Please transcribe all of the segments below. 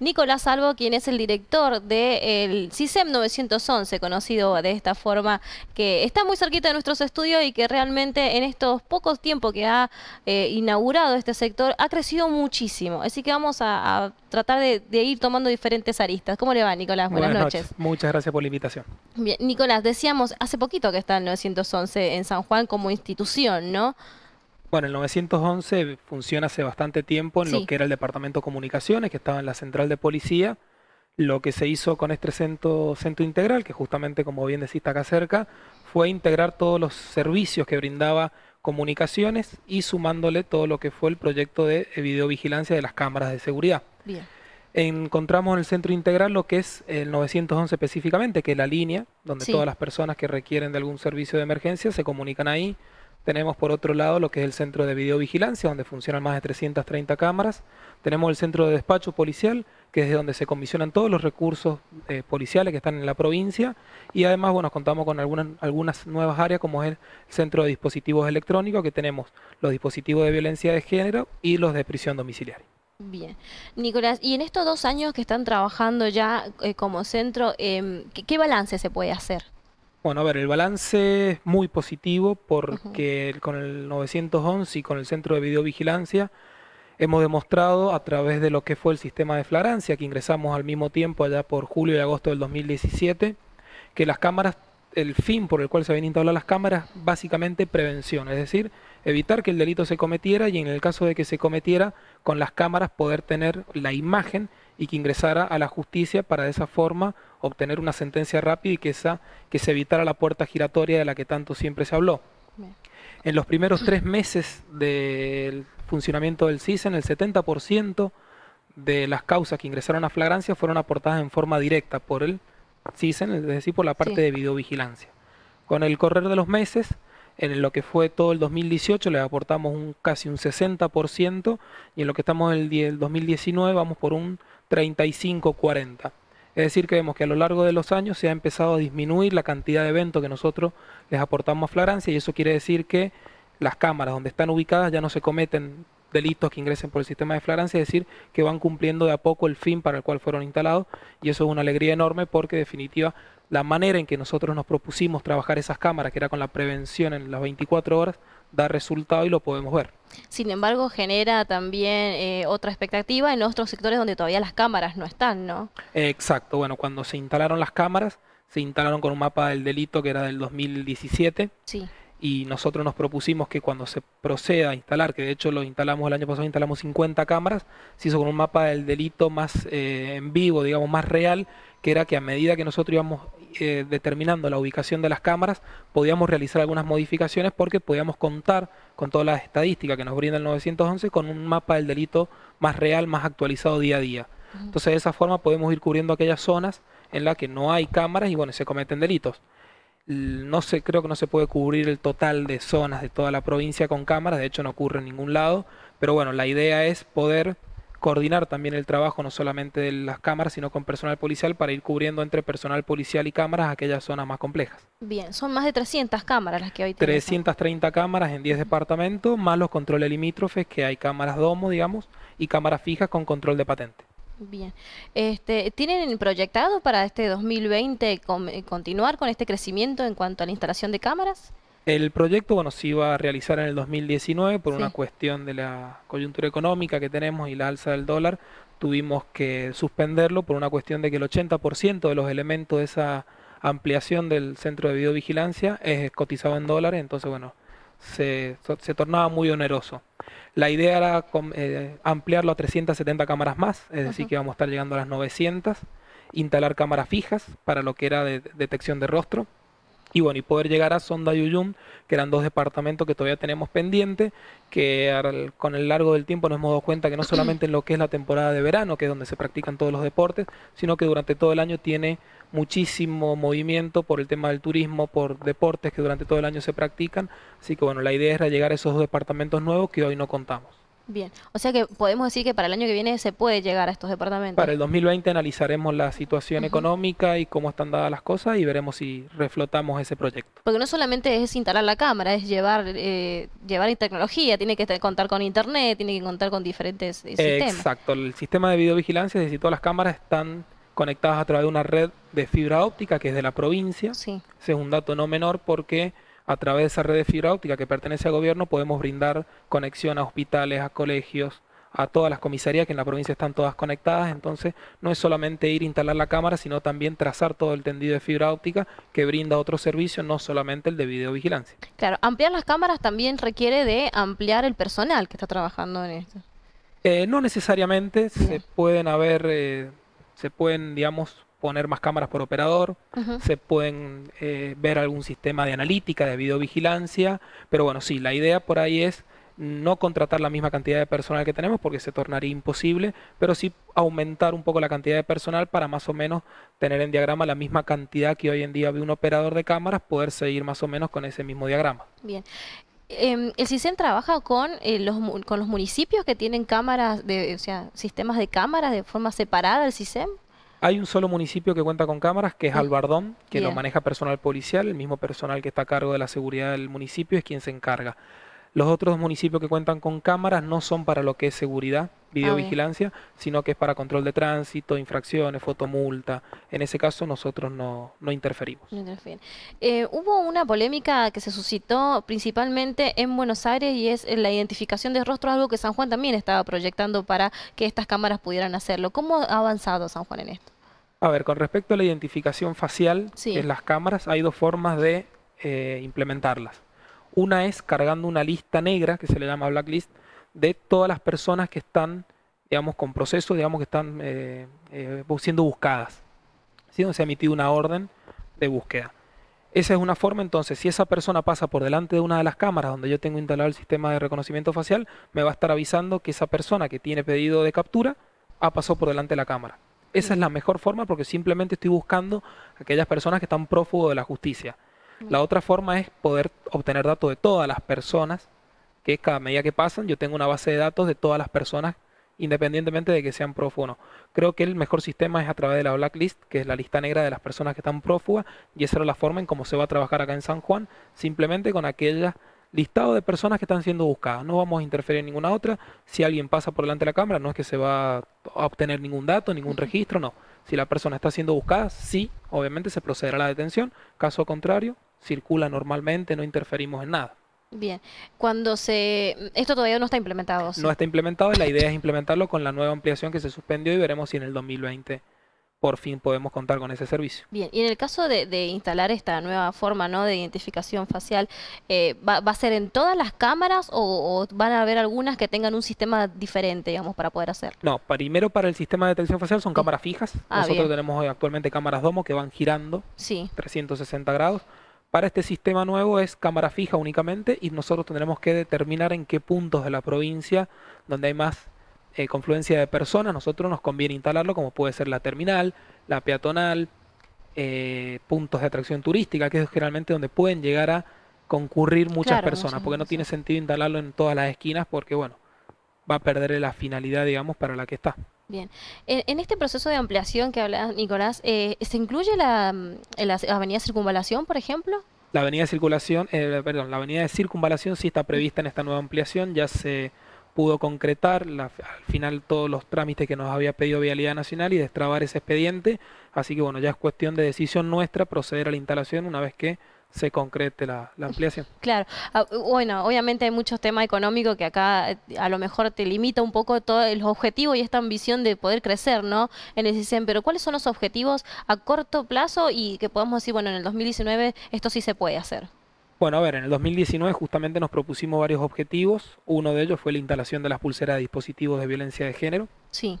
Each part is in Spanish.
Nicolás Salvo, quien es el director del CISEM 911, conocido de esta forma, que está muy cerquita de nuestros estudios y que realmente en estos pocos tiempos que ha eh, inaugurado este sector ha crecido muchísimo. Así que vamos a, tratar de, ir tomando diferentes aristas. ¿Cómo le va, Nicolás? Buenas, noches. Muchas gracias por la invitación. Bien, Nicolás, decíamos hace poquito que está el 911 en San Juan como institución, ¿no? Bueno, el 911 funciona hace bastante tiempo en lo que era el Departamento de Comunicaciones, que estaba en la central de policía. Lo que se hizo con este centro, integral, que justamente, como bien decís, está acá cerca, fue integrar todos los servicios que brindaba comunicaciones y sumándole todo lo que fue el proyecto de videovigilancia de las cámaras de seguridad. Bien. Encontramos en el centro integral lo que es el 911 específicamente, que es la línea donde todas las personas que requieren de algún servicio de emergencia se comunican ahí tenemos por otro lado lo que es el centro de videovigilancia, donde funcionan más de 330 cámaras. Tenemos el centro de despacho policial, que es donde se comisionan todos los recursos eh, policiales que están en la provincia. Y además, bueno, contamos con algunas, algunas nuevas áreas, como es el centro de dispositivos electrónicos, que tenemos los dispositivos de violencia de género y los de prisión domiciliaria. Bien. Nicolás, y en estos dos años que están trabajando ya eh, como centro, em, ¿qué balance se puede hacer? Bueno, a ver, el balance es muy positivo porque con el 911 y con el centro de videovigilancia hemos demostrado a través de lo que fue el sistema de flagrancia, que ingresamos al mismo tiempo allá por julio y agosto del 2017, que las cámaras, el fin por el cual se habían instalado las cámaras, básicamente prevención, es decir, evitar que el delito se cometiera y en el caso de que se cometiera, con las cámaras poder tener la imagen y que ingresara a la justicia para de esa forma obtener una sentencia rápida y que, esa, que se evitara la puerta giratoria de la que tanto siempre se habló. En los primeros tres meses del funcionamiento del CISEN, el 70% de las causas que ingresaron a flagrancia fueron aportadas en forma directa por el CISEN, es decir, por la parte de videovigilancia. Con el correr de los meses, en lo que fue todo el 2018 le aportamos un, casi un 60% y en lo que estamos en el 2019 vamos por un 35-40. Es decir, que vemos que a lo largo de los años se ha empezado a disminuir la cantidad de eventos que nosotros les aportamos a Florencia y eso quiere decir que las cámaras donde están ubicadas ya no se cometen delitos que ingresen por el sistema de flagrancia, es decir, que van cumpliendo de a poco el fin para el cual fueron instalados y eso es una alegría enorme porque definitiva la manera en que nosotros nos propusimos trabajar esas cámaras, que era con la prevención en las 24 horas, da resultado y lo podemos ver. Sin embargo, genera también eh, otra expectativa en otros sectores donde todavía las cámaras no están, ¿no? Exacto, bueno, cuando se instalaron las cámaras, se instalaron con un mapa del delito que era del 2017. Sí y nosotros nos propusimos que cuando se proceda a instalar, que de hecho lo instalamos el año pasado, instalamos 50 cámaras, se hizo con un mapa del delito más eh, en vivo, digamos, más real, que era que a medida que nosotros íbamos eh, determinando la ubicación de las cámaras, podíamos realizar algunas modificaciones porque podíamos contar con todas las estadísticas que nos brinda el 911 con un mapa del delito más real, más actualizado día a día. Entonces de esa forma podemos ir cubriendo aquellas zonas en las que no hay cámaras y bueno, se cometen delitos no sé, creo que no se puede cubrir el total de zonas de toda la provincia con cámaras, de hecho no ocurre en ningún lado, pero bueno, la idea es poder coordinar también el trabajo no solamente de las cámaras, sino con personal policial para ir cubriendo entre personal policial y cámaras aquellas zonas más complejas. Bien, son más de 300 cámaras las que hoy tenemos. 330 cámaras en 10 departamentos, más los controles limítrofes, que hay cámaras domo, digamos, y cámaras fijas con control de patente. Bien. Este, ¿Tienen proyectado para este 2020 eh, continuar con este crecimiento en cuanto a la instalación de cámaras? El proyecto, bueno, se iba a realizar en el 2019 por una cuestión de la coyuntura económica que tenemos y la alza del dólar. Tuvimos que suspenderlo por una cuestión de que el 80% de los elementos de esa ampliación del centro de videovigilancia es cotizado en dólares, entonces, bueno, se, se tornaba muy oneroso. La idea era eh, ampliarlo a 370 cámaras más, es decir, que vamos a estar llegando a las 900, instalar cámaras fijas para lo que era de detección de rostro, y y poder llegar a Sonda y que eran dos departamentos que todavía tenemos pendientes, que con el largo del tiempo nos hemos dado cuenta que no solamente en lo que es la temporada de verano, que es donde se practican todos los deportes, sino que durante todo el año tiene muchísimo movimiento por el tema del turismo, por deportes que durante todo el año se practican. Así que bueno, la idea era llegar a esos dos departamentos nuevos que hoy no contamos. Bien, o sea que podemos decir que para el año que viene se puede llegar a estos departamentos. Para el 2020 analizaremos la situación económica y cómo están dadas las cosas y veremos si reflotamos ese proyecto. Porque no solamente es instalar la cámara, es llevar eh, llevar tecnología, tiene que contar con internet, tiene que contar con diferentes eh, sistemas. Exacto, el sistema de videovigilancia, es decir, todas las cámaras están conectadas a través de una red de fibra óptica que es de la provincia. Sí. Ese es un dato no menor porque a través de esa red de fibra óptica que pertenece al gobierno podemos brindar conexión a hospitales, a colegios, a todas las comisarías que en la provincia están todas conectadas, entonces no es solamente ir a instalar la cámara, sino también trazar todo el tendido de fibra óptica que brinda otro servicio, no solamente el de videovigilancia. Claro, ampliar las cámaras también requiere de ampliar el personal que está trabajando en esto. Eh, no necesariamente, se pueden haber, eh, se pueden, digamos, poner más cámaras por operador, se pueden eh, ver algún sistema de analítica, de videovigilancia, pero bueno, sí, la idea por ahí es no contratar la misma cantidad de personal que tenemos porque se tornaría imposible, pero sí aumentar un poco la cantidad de personal para más o menos tener en diagrama la misma cantidad que hoy en día ve un operador de cámaras, poder seguir más o menos con ese mismo diagrama. Bien. Em, el CISEN trabaja con, eh, los, con los municipios que tienen cámaras, de, o sea, sistemas de cámaras de forma separada, el CISEM? Hay un solo municipio que cuenta con cámaras, que es Albardón, que lo maneja personal policial, el mismo personal que está a cargo de la seguridad del municipio es quien se encarga. Los otros municipios que cuentan con cámaras no son para lo que es seguridad, ah, videovigilancia, sino que es para control de tránsito, infracciones, fotomulta. En ese caso nosotros no, interferimos. Eh, hubo una polémica que se suscitó principalmente en Buenos Aires y es eh, la identificación de rostros, algo que San Juan también estaba proyectando para que estas cámaras pudieran hacerlo. ¿Cómo ha avanzado San Juan en esto? A ver, con respecto a la identificación facial en las cámaras, hay dos formas de eh, implementarlas. Una es cargando una lista negra, que se le llama blacklist, de todas las personas que están, digamos, con procesos, digamos, que están eh, eh, siendo buscadas. Donde se ha emitido una orden de búsqueda. Esa es una forma, entonces, si esa persona pasa por delante de una de las cámaras donde yo tengo instalado el sistema de reconocimiento facial, me va a estar avisando que esa persona que tiene pedido de captura ha pasado por delante de la cámara. Esa es la mejor forma porque simplemente estoy buscando aquellas personas que están prófugos de la justicia. La otra forma es poder obtener datos de todas las personas, que cada medida que pasan yo tengo una base de datos de todas las personas, independientemente de que sean prófugos no. Creo que el mejor sistema es a través de la blacklist, que es la lista negra de las personas que están prófugas, y esa es la forma en cómo se va a trabajar acá en San Juan, simplemente con aquella listado de personas que están siendo buscadas. No vamos a interferir en ninguna otra. Si alguien pasa por delante de la cámara, no es que se va a obtener ningún dato, ningún registro, no. Si la persona está siendo buscada, sí, obviamente se procederá a la detención. Caso contrario, circula normalmente, no interferimos en nada. Bien, cuando se... Esto todavía no está implementado. No está implementado y la idea es implementarlo con la nueva ampliación que se suspendió y veremos si en el 2020 por fin podemos contar con ese servicio. Bien, y en el caso de, instalar esta nueva forma ¿no? de identificación facial, eh, ¿va, a ser en todas las cámaras o, van a haber algunas que tengan un sistema diferente, digamos, para poder hacerlo? No, primero para el sistema de detección facial son cámaras fijas. Ah, Nosotros tenemos actualmente cámaras domo que van girando 360 grados para este sistema nuevo es cámara fija únicamente y nosotros tendremos que determinar en qué puntos de la provincia donde hay más eh, confluencia de personas, nosotros nos conviene instalarlo como puede ser la terminal, la peatonal, eh, puntos de atracción turística, que es generalmente donde pueden llegar a concurrir muchas personas, porque no tiene sentido instalarlo en todas las esquinas porque, bueno, va a perder la finalidad, digamos, para la que está. Bien. En, este proceso de ampliación que habla Nicolás, eh, ¿se incluye la, mm, la, avenida Circunvalación, por ejemplo? La avenida eh, perdón, la avenida de Circunvalación sí está prevista en esta nueva ampliación, ya se pudo concretar al final todos los trámites que nos había pedido Vialidad Nacional y destrabar ese expediente, así que bueno, ya es cuestión de decisión nuestra proceder a la instalación una vez que se concrete la, ampliación. Claro, ah, bueno, obviamente hay muchos temas económicos que acá eh, a lo mejor te limita un poco todo el objetivo y esta ambición de poder crecer, ¿no? En el CISEN, pero ¿cuáles son los objetivos a corto plazo y que podemos decir, bueno, en el 2019 esto sí se puede hacer? Bueno, a ver, en el 2019 justamente nos propusimos varios objetivos. Uno de ellos fue la instalación de las pulseras de dispositivos de violencia de género. Sí.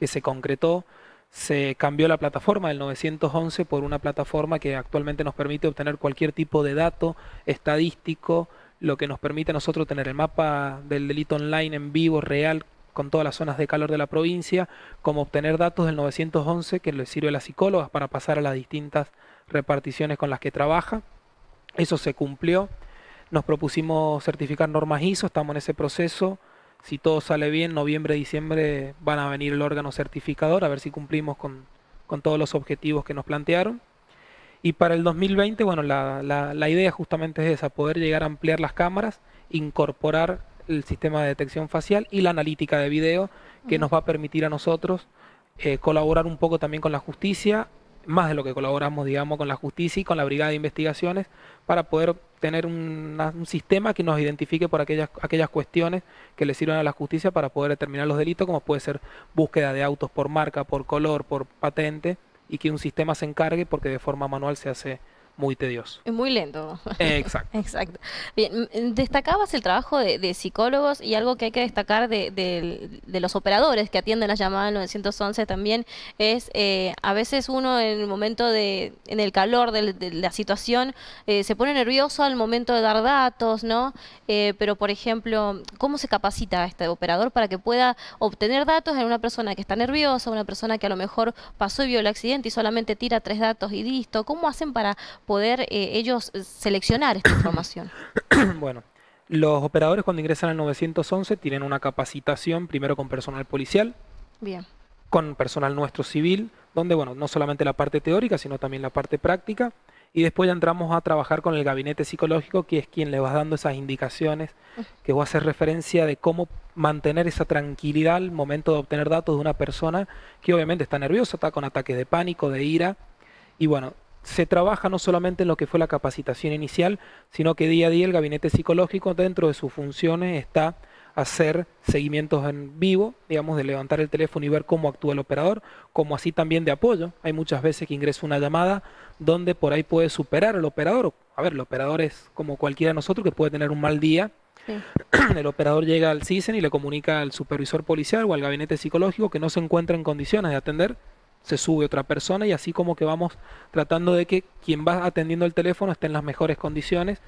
Que se concretó se cambió la plataforma del 911 por una plataforma que actualmente nos permite obtener cualquier tipo de dato estadístico, lo que nos permite a nosotros tener el mapa del delito online en vivo, real, con todas las zonas de calor de la provincia, como obtener datos del 911 que les sirve a las psicólogas para pasar a las distintas reparticiones con las que trabaja. Eso se cumplió. Nos propusimos certificar normas ISO, estamos en ese proceso si todo sale bien, noviembre, diciembre van a venir el órgano certificador a ver si cumplimos con, todos los objetivos que nos plantearon. Y para el 2020, bueno, la, idea justamente es esa, poder llegar a ampliar las cámaras, incorporar el sistema de detección facial y la analítica de video que nos va a permitir a nosotros eh, colaborar un poco también con la justicia, más de lo que colaboramos, digamos, con la justicia y con la Brigada de Investigaciones, para poder tener un sistema que nos identifique por aquellas, aquellas cuestiones que le sirvan a la justicia para poder determinar los delitos, como puede ser búsqueda de autos por marca, por color, por patente, y que un sistema se encargue porque de forma manual se hace muy tedioso. Es muy lento. Eh, exacto. Exacto. Bien, destacabas el trabajo de, psicólogos y algo que hay que destacar de, los operadores que atienden las llamadas 911 también es eh, a veces uno en el momento de, en el calor de, la situación eh, se pone nervioso al momento de dar datos, ¿no? pero por ejemplo, ¿cómo se capacita este operador para que pueda obtener datos en una persona que está nerviosa, una persona que a lo mejor pasó y vio el accidente y solamente tira tres datos y listo? ¿Cómo hacen para poder eh, ellos eh, seleccionar esta información? Bueno, los operadores cuando ingresan al 911 tienen una capacitación primero con personal policial. Bien. Con personal nuestro civil, donde, bueno, no solamente la parte teórica, sino también la parte práctica. Y después ya entramos a trabajar con el gabinete psicológico, que es quien le va dando esas indicaciones, que va a hacer referencia de cómo mantener esa tranquilidad al momento de obtener datos de una persona que obviamente está nerviosa, está con ataques de pánico, de ira. Y bueno, se trabaja no solamente en lo que fue la capacitación inicial, sino que día a día el gabinete psicológico dentro de sus funciones está hacer seguimientos en vivo, digamos, de levantar el teléfono y ver cómo actúa el operador, como así también de apoyo. Hay muchas veces que ingresa una llamada donde por ahí puede superar al operador. A ver, el operador es como cualquiera de nosotros que puede tener un mal día. El operador llega al CISEN y le comunica al supervisor policial o al gabinete psicológico que no se encuentra en condiciones de atender se sube otra persona y así como que vamos tratando de que quien va atendiendo el teléfono esté en las mejores condiciones,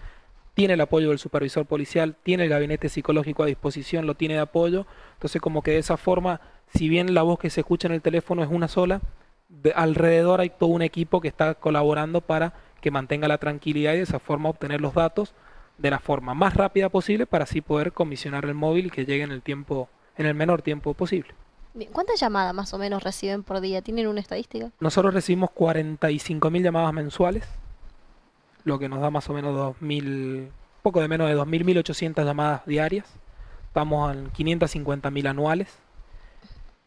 tiene el apoyo del supervisor policial, tiene el gabinete psicológico a disposición, lo tiene de apoyo, entonces como que de esa forma, si bien la voz que se escucha en el teléfono es una sola, alrededor hay todo un equipo que está colaborando para que mantenga la tranquilidad y de esa forma obtener los datos de la forma más rápida posible para así poder comisionar el móvil y que llegue en el tiempo en el menor tiempo posible. ¿Cuántas llamadas más o menos reciben por día? ¿Tienen una estadística? Nosotros recibimos 45.000 llamadas mensuales, lo que nos da más o menos 2.000, poco de menos de 2.000, 1.800 llamadas diarias. Estamos en 550.000 anuales.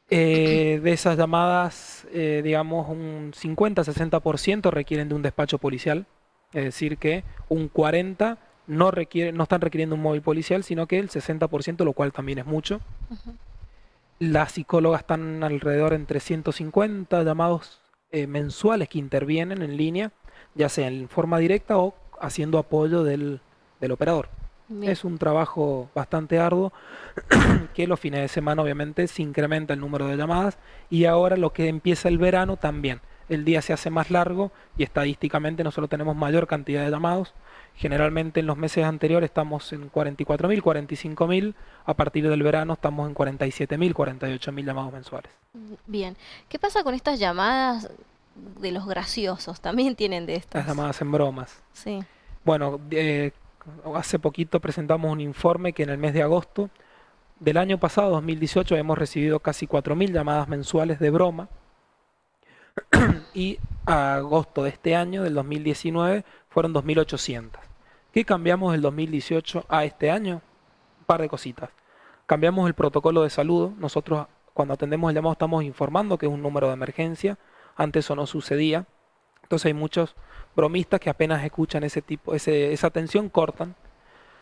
Eh, de esas llamadas, eh, digamos, un 50-60% requieren de un despacho policial. Es decir, que un 40% no, requiere, no están requiriendo un móvil policial, sino que el 60%, lo cual también es mucho. Las psicólogas están alrededor entre 350 llamados eh, mensuales que intervienen en línea, ya sea en forma directa o haciendo apoyo del, operador. Es un trabajo bastante arduo que los fines de semana obviamente se incrementa el número de llamadas y ahora lo que empieza el verano también. El día se hace más largo y estadísticamente nosotros tenemos mayor cantidad de llamados, Generalmente en los meses anteriores estamos en 44.000, 45.000, a partir del verano estamos en 47.000, 48.000 llamados mensuales. Bien, ¿qué pasa con estas llamadas de los graciosos? También tienen de estas. Las llamadas en bromas. Sí. Bueno, hace poquito presentamos un informe que en el mes de agosto del año pasado, 2018, hemos recibido casi 4.000 llamadas mensuales de broma y a agosto de este año, del 2019, fueron 2.800. ¿Qué cambiamos del 2018 a este año? Un par de cositas. Cambiamos el protocolo de saludo. Nosotros cuando atendemos el llamado estamos informando que es un número de emergencia. Antes eso no sucedía. Entonces hay muchos bromistas que apenas escuchan ese tipo, ese, esa atención, cortan.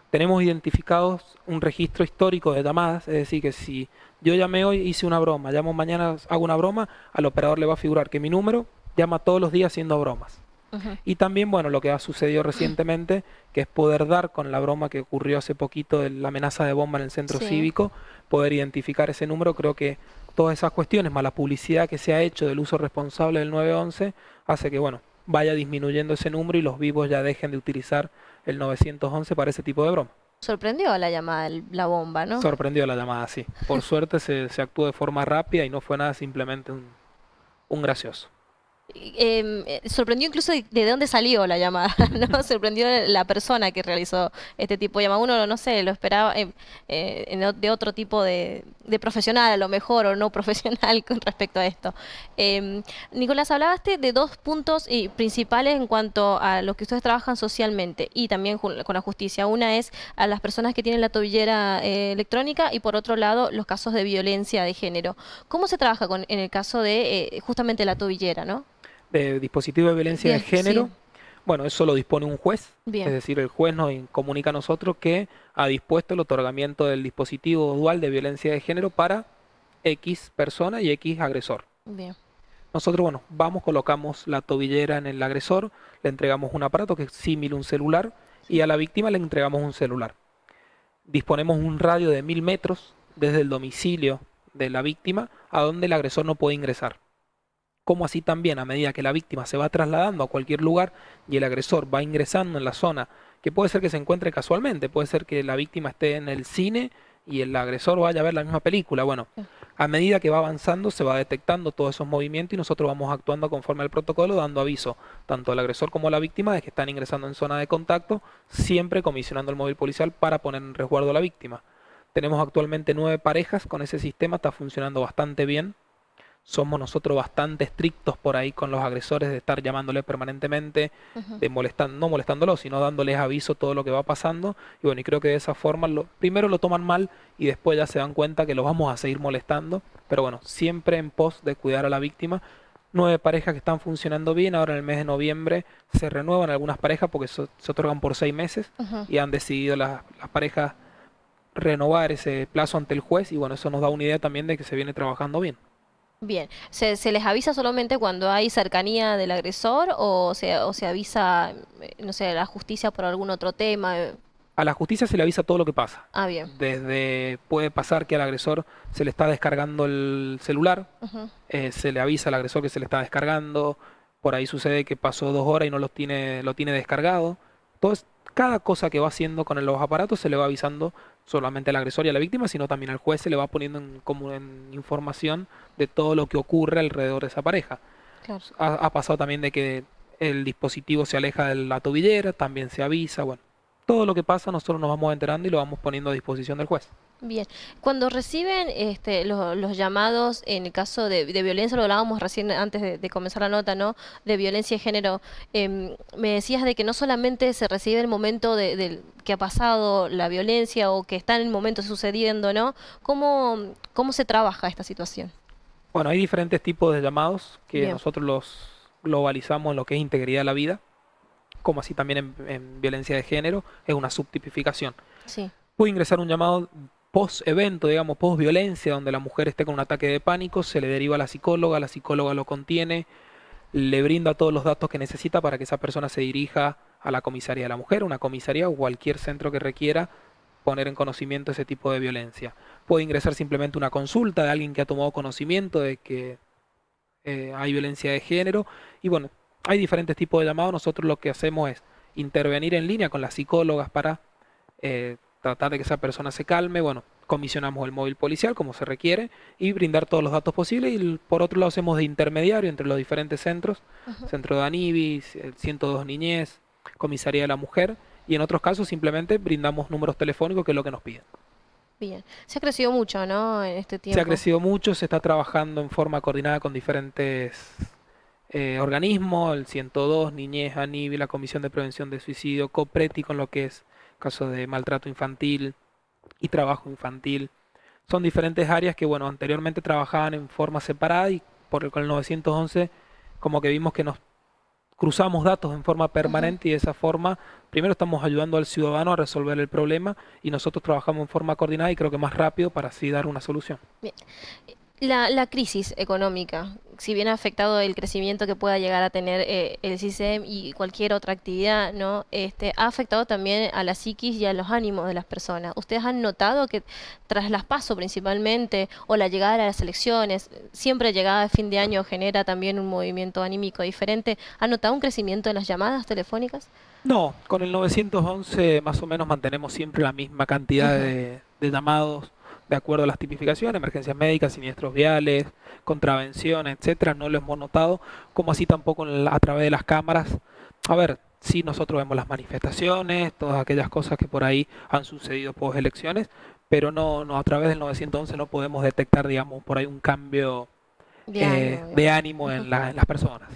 Tenemos identificados un registro histórico de llamadas, es decir, que si yo llamé hoy, hice una broma, llamo mañana, hago una broma, al operador le va a figurar que mi número llama todos los días haciendo bromas. Y también, bueno, lo que ha sucedido recientemente, que es poder dar con la broma que ocurrió hace poquito de la amenaza de bomba en el centro cívico, poder identificar ese número, creo que todas esas cuestiones, más la publicidad que se ha hecho del uso responsable del 911, hace que, bueno, vaya disminuyendo ese número y los vivos ya dejen de utilizar el 911 para ese tipo de broma. Sorprendió la llamada, la bomba, ¿no? Sorprendió la llamada, sí. Por suerte se, actuó de forma rápida y no fue nada simplemente un gracioso. Em, eh, sorprendió incluso de, dónde salió la llamada, ¿no? sorprendió la persona que realizó este tipo de llamada. Uno, no sé, lo esperaba em, eh, de otro tipo de, profesional, a lo mejor, o no profesional con respecto a esto. Em, Nicolás, hablabaste de dos puntos eh, principales en cuanto a los que ustedes trabajan socialmente y también con la justicia. Una es a las personas que tienen la tobillera eh, electrónica y por otro lado los casos de violencia de género. ¿Cómo se trabaja con, en el caso de justamente la tobillera, no? de dispositivo de violencia de género. Bueno, eso lo dispone un juez, es decir, el juez nos comunica a nosotros que ha dispuesto el otorgamiento del dispositivo dual de violencia de género para X persona y X agresor. Nosotros, bueno, vamos, colocamos la tobillera en el agresor, le entregamos un aparato que es a un celular y a la víctima le entregamos un celular. Disponemos un radio de mil metros desde el domicilio de la víctima a donde el agresor no puede ingresar como así también a medida que la víctima se va trasladando a cualquier lugar y el agresor va ingresando en la zona, que puede ser que se encuentre casualmente, puede ser que la víctima esté en el cine y el agresor vaya a ver la misma película. Bueno, a medida que va avanzando se va detectando todos esos movimientos y nosotros vamos actuando conforme al protocolo, dando aviso tanto al agresor como a la víctima de que están ingresando en zona de contacto, siempre comisionando el móvil policial para poner en resguardo a la víctima. Tenemos actualmente nueve parejas con ese sistema, está funcionando bastante bien, somos nosotros bastante estrictos por ahí con los agresores de estar llamándoles permanentemente, de molestando no molestándolos, sino dándoles aviso todo lo que va pasando. Y bueno, y creo que de esa forma lo, primero lo toman mal y después ya se dan cuenta que lo vamos a seguir molestando. Pero bueno, siempre en pos de cuidar a la víctima. Nueve parejas que están funcionando bien, ahora en el mes de noviembre se renuevan algunas parejas porque se otorgan por seis meses y han decidido las parejas renovar ese plazo ante el juez y bueno, eso nos da una idea también de que se viene trabajando bien. Bien, ¿Se, les avisa solamente cuando hay cercanía del agresor o se, se avisa, eh, no sé, a la justicia por algún otro tema? A la justicia se le avisa todo lo que pasa. Ah, bien. Desde puede pasar que al agresor se le está descargando el celular, eh, se le avisa al agresor que se le está descargando, por ahí sucede que pasó dos horas y no tiene, lo tiene descargado. Entonces, cada cosa que va haciendo con los aparatos se le va avisando solamente al agresor y a la víctima, sino también al juez se le va poniendo en, como información de todo lo que ocurre alrededor de esa pareja. Ha, ha, pasado también de que el dispositivo se aleja de la tobillera, también se avisa, bueno, todo lo que pasa nosotros nos vamos enterando y lo vamos poniendo a disposición del juez. Bien, cuando reciben este, los, llamados, en el caso de, violencia, lo hablábamos recién antes de, comenzar la nota, ¿no? De violencia de género, em, me decías de que no solamente se recibe el momento de, que ha pasado la violencia o que está en el momento sucediendo, ¿no? ¿Cómo, cómo se trabaja esta situación? Bueno, hay diferentes tipos de llamados que nosotros los globalizamos en lo que es integridad de la vida, como así también en, en violencia de género, es una subtipificación. Sí. Puede ingresar un llamado post-evento, digamos, post-violencia, donde la mujer esté con un ataque de pánico, se le deriva a la psicóloga, la psicóloga lo contiene, le brinda todos los datos que necesita para que esa persona se dirija a la comisaría de la mujer, una comisaría o cualquier centro que requiera poner en conocimiento ese tipo de violencia. Puede ingresar simplemente una consulta de alguien que ha tomado conocimiento de que eh, hay violencia de género. Y bueno, hay diferentes tipos de llamados. Nosotros lo que hacemos es intervenir en línea con las psicólogas para eh, tratar de que esa persona se calme, bueno, comisionamos el móvil policial como se requiere y brindar todos los datos posibles y por otro lado hacemos de intermediario entre los diferentes centros, centro de Anibis, el 102 Niñez, Comisaría de la Mujer y en otros casos simplemente brindamos números telefónicos que es lo que nos piden. Bien, se ha crecido mucho, ¿no? En este tiempo. Se ha crecido mucho, se está trabajando en forma coordinada con diferentes eh, organismos, el 102, Niñez, ANIBI, la Comisión de Prevención de Suicidio, COPRETI con lo que es casos de maltrato infantil y trabajo infantil. Son diferentes áreas que, bueno, anteriormente trabajaban en forma separada y por el, 911 como que vimos que nos cruzamos datos en forma permanente y de esa forma, primero estamos ayudando al ciudadano a resolver el problema y nosotros trabajamos en forma coordinada y creo que más rápido para así dar una solución. Bien la, crisis económica, si bien ha afectado el crecimiento que pueda llegar a tener eh, el CISEM y cualquier otra actividad, ¿no? Este, ha afectado también a la psiquis y a los ánimos de las personas. ¿Ustedes han notado que tras las PASO principalmente o la llegada de las elecciones, siempre llegada de fin de año genera también un movimiento anímico diferente? ¿Ha notado un crecimiento en las llamadas telefónicas? No, con el 911 más o menos mantenemos siempre la misma cantidad de llamados de acuerdo a las tipificaciones, emergencias médicas, siniestros viales, contravenciones, etcétera, no lo hemos notado, como así tampoco a través de las cámaras. A ver, sí nosotros vemos las manifestaciones, todas aquellas cosas que por ahí han sucedido post elecciones, pero no, no a través del 911 no podemos detectar, digamos, por ahí un cambio de, ánimo, eh, en las personas.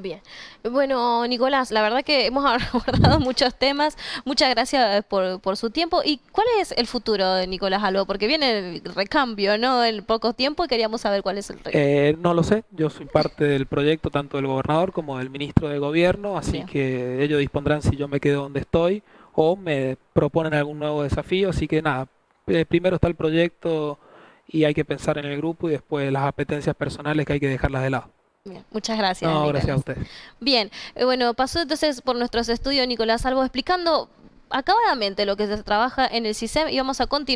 Bien. Bueno, Nicolás, la verdad que hemos abordado muchos temas. Muchas gracias eh, por, su tiempo. ¿Y cuál es el futuro de Nicolás Alba? Porque viene el recambio, ¿no? En poco tiempo y queríamos saber cuál es el eh, no lo sé. Yo soy parte del proyecto tanto del gobernador como del ministro de gobierno, así que ellos dispondrán si yo me quedo donde estoy o me proponen algún nuevo desafío. Así que nada, eh, primero está el proyecto y hay que pensar en el grupo y después las apetencias personales que hay que dejarlas de lado muchas gracias. gracias a usted. Bien, eh, bueno, pasó entonces por nuestros estudios Nicolás Salvo explicando acabadamente lo que se trabaja en el CISEM y vamos a continuar.